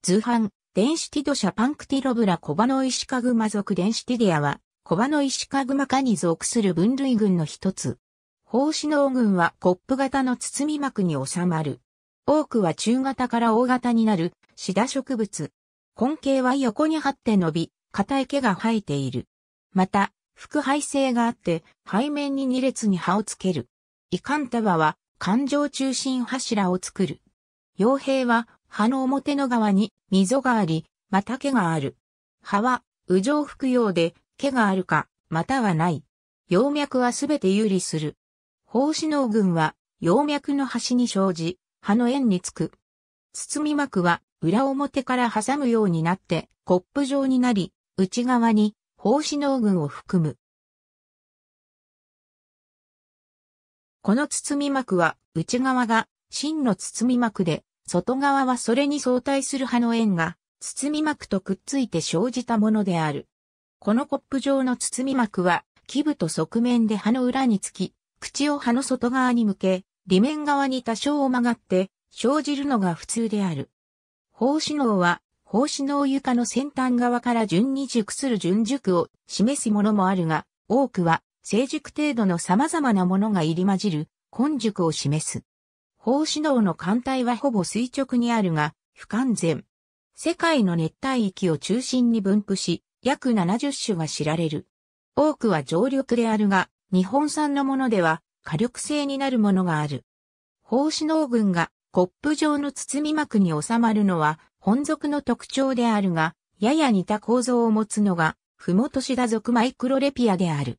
通販電子ティド社パンクティロブラコバノイシカグマ属電子ティディアは、コバノイシカグマ科に属する分類群の一つ。胞子能群はコップ型の包み膜に収まる。多くは中型から大型になる、シダ植物。根茎は横に張って伸び、硬い毛が生えている。また、副肺性があって、背面に2列に葉をつける。イカンタバは、環状中心柱を作る。傭兵は、葉の表の側に溝があり、また毛がある。葉は、右上服用で、毛があるか、またはない。葉脈はすべて有利する。胞子能群は、葉脈の端に生じ、葉の円につく。包み膜は、裏表から挟むようになって、コップ状になり、内側に、胞子能群を含む。この包み膜は、内側が、真の包み膜で、外側はそれに相対する葉の円が、包み膜とくっついて生じたものである。このコップ状の包み膜は、基部と側面で葉の裏につき、口を葉の外側に向け、裏面側に多少を曲がって、生じるのが普通である。胞子脳は、胞子脳床の先端側から順に熟する順熟を示すものもあるが、多くは成熟程度の様々なものが入り混じる、根熟を示す。高子脳の艦隊はほぼ垂直にあるが、不完全。世界の熱帯域を中心に分布し、約70種が知られる。多くは常緑であるが、日本産のものでは火力性になるものがある。胞子能群がコップ状の包み膜に収まるのは本属の特徴であるが、やや似た構造を持つのが、ふもとしだ属マイクロレピアである。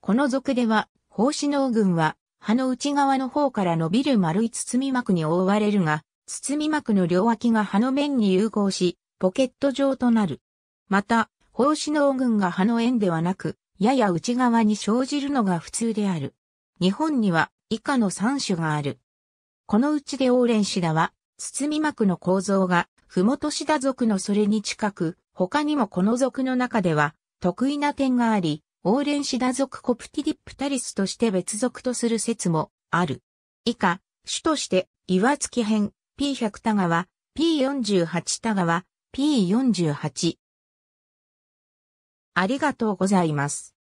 この属では、胞子能群は葉の内側の方から伸びる丸い包み膜に覆われるが、包み膜の両脇が葉の面に融合し、ポケット状となる。また、胞子の群が葉の円ではなく、やや内側に生じるのが普通である。日本には以下の3種がある。このうちでオーレンシダは、包み膜の構造が、ふもとシダ属のそれに近く、他にもこの属の中では、得意な点があり、オーレンシダ属コプティディプタリスとして別属とする説もある。以下、種として、岩月編、P100 田川、P48 田川、P48。ありがとうございます。